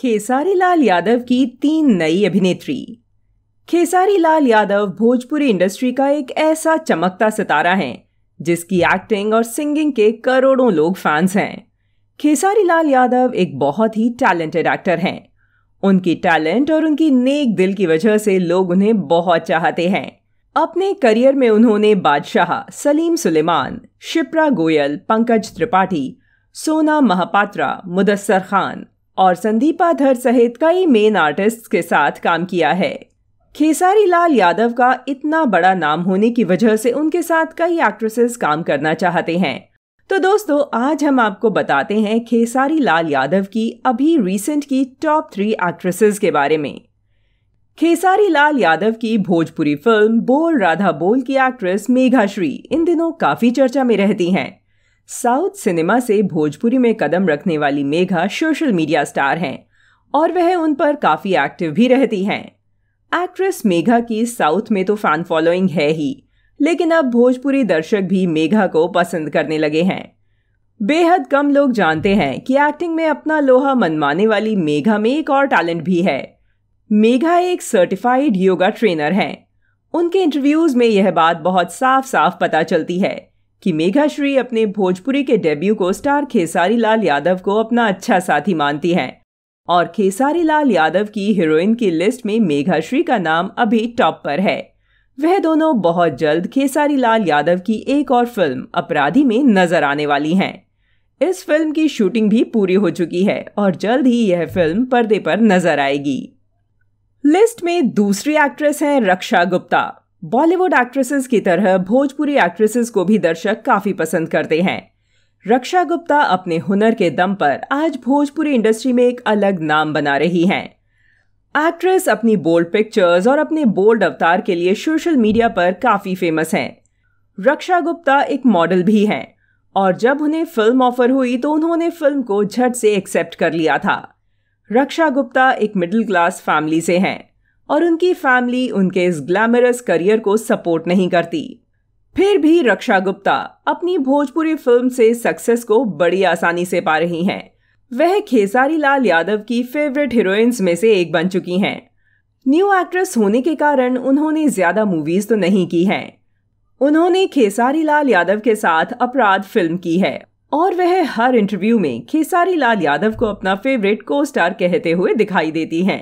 खेसारी लाल यादव की तीन नई अभिनेत्री खेसारी लाल यादव भोजपुरी इंडस्ट्री का एक ऐसा चमकता सितारा है जिसकी एक्टिंग और सिंगिंग के करोड़ों लोग फैंस हैं खेसारी लाल यादव एक बहुत ही टैलेंटेड एक्टर हैं उनकी टैलेंट और उनकी नेक दिल की वजह से लोग उन्हें बहुत चाहते हैं अपने करियर में उन्होंने बादशाह सलीम सुलेमान शिप्रा गोयल पंकज त्रिपाठी सोना महापात्रा मुदस्सर खान और संदीपाधर सहित कई मेन आर्टिस्ट्स के साथ काम किया है खेसारी लाल यादव का इतना बड़ा नाम होने की वजह से उनके साथ कई एक्ट्रेसेस काम करना चाहते हैं तो दोस्तों आज हम आपको बताते हैं खेसारी लाल यादव की अभी रिसेंट की टॉप थ्री एक्ट्रेसेस के बारे में खेसारी लाल यादव की भोजपुरी फिल्म बोल राधा बोल की एक्ट्रेस मेघाश्री इन दिनों काफी चर्चा में रहती हैं साउथ सिनेमा से भोजपुरी में कदम रखने वाली मेघा सोशल मीडिया स्टार हैं और वह उन पर काफ़ी एक्टिव भी रहती हैं एक्ट्रेस मेघा की साउथ में तो फैन फॉलोइंग है ही लेकिन अब भोजपुरी दर्शक भी मेघा को पसंद करने लगे हैं बेहद कम लोग जानते हैं कि एक्टिंग में अपना लोहा मनमाने वाली मेघा में एक और टैलेंट भी है मेघा एक सर्टिफाइड योगा ट्रेनर हैं उनके इंटरव्यूज़ में यह बात बहुत साफ साफ पता चलती है कि मेघाश्री अपने भोजपुरी के डेब्यू को स्टार खेसारी लाल यादव को अपना अच्छा साथी मानती हैं और खेसारी लाल यादव की हीरोइन की लिस्ट में मेघाश्री का नाम अभी टॉप पर है वह दोनों बहुत जल्द खेसारी लाल यादव की एक और फिल्म अपराधी में नजर आने वाली हैं इस फिल्म की शूटिंग भी पूरी हो चुकी है और जल्द ही यह फिल्म पर्दे पर नजर आएगी लिस्ट में दूसरी एक्ट्रेस हैं रक्षा गुप्ता बॉलीवुड एक्ट्रेसेस की तरह भोजपुरी एक्ट्रेसेस को भी दर्शक काफी पसंद करते हैं रक्षा गुप्ता अपने हुनर के दम पर आज भोजपुरी इंडस्ट्री में एक अलग नाम बना रही हैं एक्ट्रेस अपनी बोल्ड पिक्चर्स और अपने बोल्ड अवतार के लिए सोशल मीडिया पर काफी फेमस हैं रक्षा गुप्ता एक मॉडल भी हैं और जब उन्हें फिल्म ऑफर हुई तो उन्होंने फिल्म को झट से एक्सेप्ट कर लिया था रक्षा गुप्ता एक मिडिल क्लास फैमिली से हैं और उनकी फैमिली उनके इस ग्लैमरस करियर को सपोर्ट नहीं करती फिर भी रक्षा गुप्ता अपनी भोजपुरी फिल्म से सक्सेस को बड़ी आसानी से पा रही हैं वह खेसारी लाल यादव की फेवरेट हीरोइंस में से एक बन चुकी हैं न्यू एक्ट्रेस होने के कारण उन्होंने ज्यादा मूवीज तो नहीं की हैं उन्होंने खेसारी लाल यादव के साथ अपराध फिल्म की है और वह हर इंटरव्यू में खेसारी लाल यादव को अपना फेवरेट को स्टार कहते हुए दिखाई देती हैं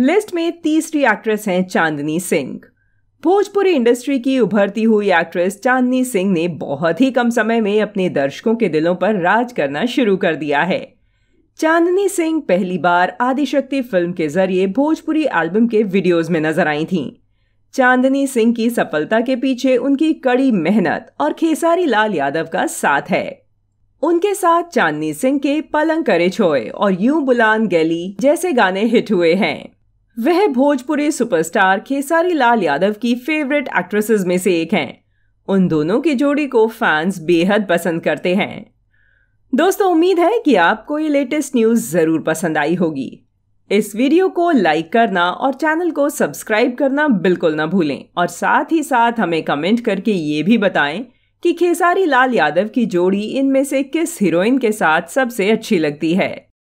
लिस्ट में तीसरी एक्ट्रेस हैं चांदनी सिंह भोजपुरी इंडस्ट्री की उभरती हुई एक्ट्रेस चांदनी सिंह ने बहुत ही कम समय में अपने दर्शकों के दिलों पर राज करना शुरू कर दिया है चांदनी सिंह पहली बार आदिशक्ति फिल्म के जरिए भोजपुरी एल्बम के वीडियोज में नजर आई थीं। चांदनी सिंह की सफलता के पीछे उनकी कड़ी मेहनत और खेसारी लाल यादव का साथ है उनके साथ चांदनी सिंह के पलंग करे छोए और यूं बुलान गैली जैसे गाने हिट हुए हैं वह भोजपुरी सुपरस्टार खेसारी लाल यादव की फेवरेट एक्ट्रेसेस में से एक हैं उन दोनों की जोड़ी को फैंस बेहद पसंद करते हैं दोस्तों उम्मीद है कि आपको ये लेटेस्ट न्यूज़ ज़रूर पसंद आई होगी इस वीडियो को लाइक करना और चैनल को सब्सक्राइब करना बिल्कुल ना भूलें और साथ ही साथ हमें कमेंट करके ये भी बताएं कि खेसारी लाल यादव की जोड़ी इनमें से किस हीरोइन के साथ सबसे अच्छी लगती है